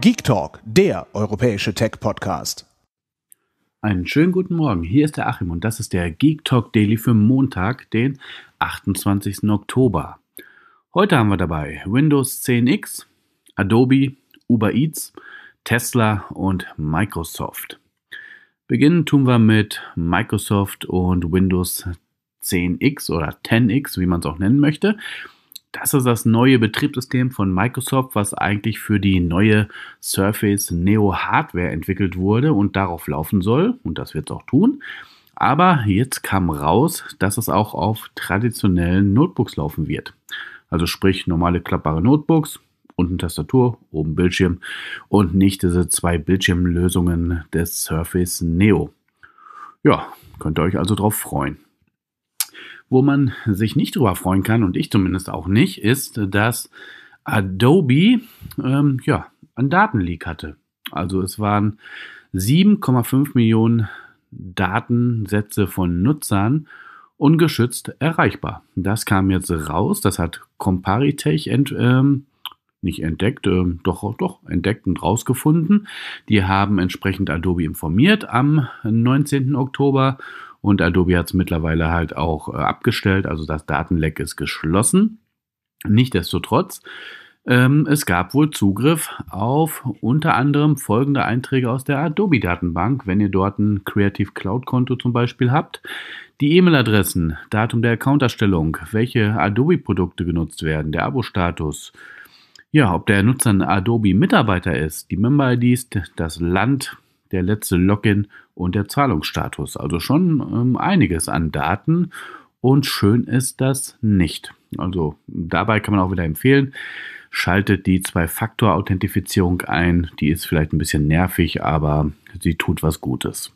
Geek Talk, der europäische Tech-Podcast. Einen schönen guten Morgen. Hier ist der Achim und das ist der Geek Talk Daily für Montag, den 28. Oktober. Heute haben wir dabei Windows 10X, Adobe, Uber Eats, Tesla und Microsoft. Beginnen tun wir mit Microsoft und Windows 10X oder 10X, wie man es auch nennen möchte. Das ist das neue Betriebssystem von Microsoft, was eigentlich für die neue Surface Neo Hardware entwickelt wurde und darauf laufen soll. Und das wird es auch tun. Aber jetzt kam raus, dass es auch auf traditionellen Notebooks laufen wird. Also sprich normale klappbare Notebooks, unten Tastatur, oben Bildschirm und nicht diese zwei Bildschirmlösungen des Surface Neo. Ja, könnt ihr euch also drauf freuen. Wo man sich nicht drüber freuen kann, und ich zumindest auch nicht, ist, dass Adobe ähm, ja, einen Datenleak hatte. Also es waren 7,5 Millionen Datensätze von Nutzern ungeschützt erreichbar. Das kam jetzt raus, das hat Comparitech ent, ähm, nicht entdeckt, äh, doch, doch, entdeckt und rausgefunden. Die haben entsprechend Adobe informiert am 19. Oktober und Adobe hat es mittlerweile halt auch äh, abgestellt, also das Datenleck ist geschlossen. Nichtsdestotrotz, ähm, es gab wohl Zugriff auf unter anderem folgende Einträge aus der Adobe-Datenbank, wenn ihr dort ein Creative Cloud-Konto zum Beispiel habt. Die E-Mail-Adressen, Datum der Accounterstellung, welche Adobe-Produkte genutzt werden, der Abo-Status, ja, ob der Nutzer ein Adobe-Mitarbeiter ist, die Member-IDs, das Land, der letzte Login und der Zahlungsstatus. Also schon ähm, einiges an Daten und schön ist das nicht. Also dabei kann man auch wieder empfehlen, schaltet die Zwei-Faktor-Authentifizierung ein. Die ist vielleicht ein bisschen nervig, aber sie tut was Gutes.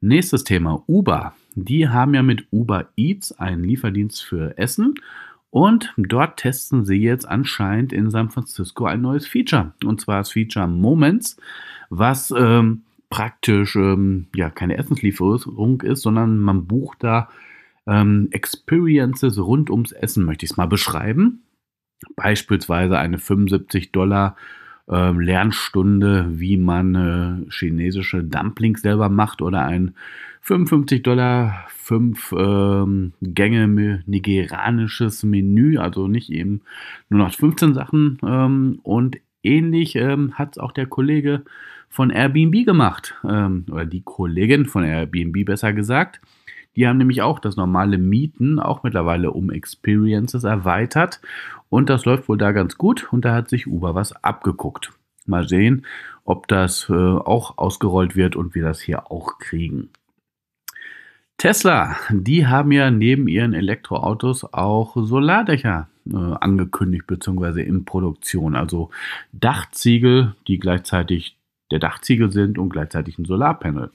Nächstes Thema, Uber. Die haben ja mit Uber Eats einen Lieferdienst für Essen und dort testen sie jetzt anscheinend in San Francisco ein neues Feature. Und zwar das Feature Moments, was ähm, praktisch ähm, ja, keine Essenslieferung ist, sondern man bucht da ähm, Experiences rund ums Essen, möchte ich es mal beschreiben. Beispielsweise eine 75 Dollar äh, Lernstunde, wie man äh, chinesische Dumplings selber macht oder ein 55 Dollar, 5 ähm, Gänge nigeranisches Menü, also nicht eben nur noch 15 Sachen. Ähm, und ähnlich ähm, hat es auch der Kollege von Airbnb gemacht, ähm, oder die Kollegin von Airbnb besser gesagt. Die haben nämlich auch das normale Mieten auch mittlerweile um Experiences erweitert. Und das läuft wohl da ganz gut. Und da hat sich Uber was abgeguckt. Mal sehen, ob das äh, auch ausgerollt wird und wir das hier auch kriegen. Tesla, die haben ja neben ihren Elektroautos auch Solardächer äh, angekündigt bzw. in Produktion. Also Dachziegel, die gleichzeitig der Dachziegel sind und gleichzeitig ein Solarpanel.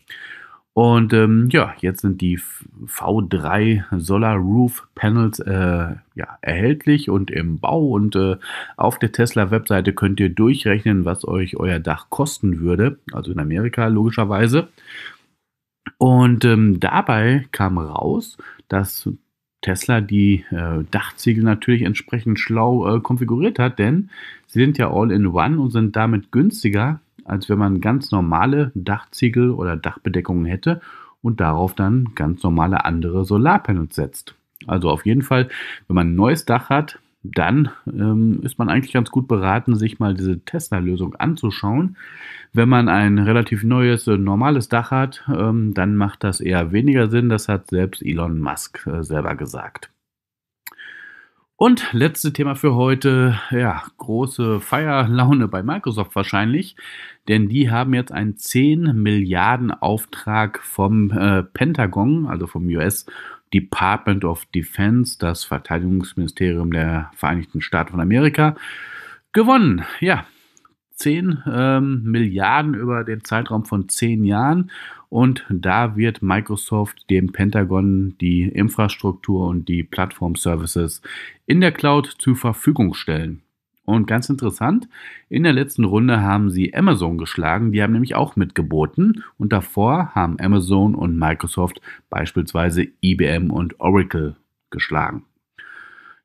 Und ähm, ja, jetzt sind die V3 Solar Roof Panels äh, ja, erhältlich und im Bau. Und äh, auf der Tesla-Webseite könnt ihr durchrechnen, was euch euer Dach kosten würde. Also in Amerika logischerweise. Und ähm, dabei kam raus, dass Tesla die äh, Dachziegel natürlich entsprechend schlau äh, konfiguriert hat, denn sie sind ja all in one und sind damit günstiger als wenn man ganz normale Dachziegel oder Dachbedeckungen hätte und darauf dann ganz normale andere Solarpanels setzt. Also auf jeden Fall, wenn man ein neues Dach hat, dann ähm, ist man eigentlich ganz gut beraten, sich mal diese Tesla-Lösung anzuschauen. Wenn man ein relativ neues, äh, normales Dach hat, ähm, dann macht das eher weniger Sinn. Das hat selbst Elon Musk äh, selber gesagt. Und letzte Thema für heute, ja, große Feierlaune bei Microsoft wahrscheinlich, denn die haben jetzt einen 10 Milliarden Auftrag vom äh, Pentagon, also vom US Department of Defense, das Verteidigungsministerium der Vereinigten Staaten von Amerika, gewonnen. Ja, 10 ähm, Milliarden über den Zeitraum von 10 Jahren. Und da wird Microsoft dem Pentagon die Infrastruktur und die Plattform-Services in der Cloud zur Verfügung stellen. Und ganz interessant, in der letzten Runde haben sie Amazon geschlagen, die haben nämlich auch mitgeboten. Und davor haben Amazon und Microsoft beispielsweise IBM und Oracle geschlagen.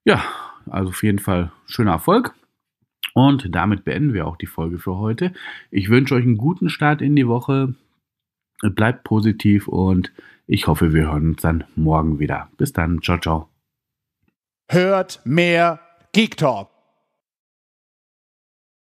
Ja, also auf jeden Fall schöner Erfolg. Und damit beenden wir auch die Folge für heute. Ich wünsche euch einen guten Start in die Woche bleibt positiv und ich hoffe, wir hören uns dann morgen wieder. Bis dann, ciao, ciao. Hört mehr Geek Talk.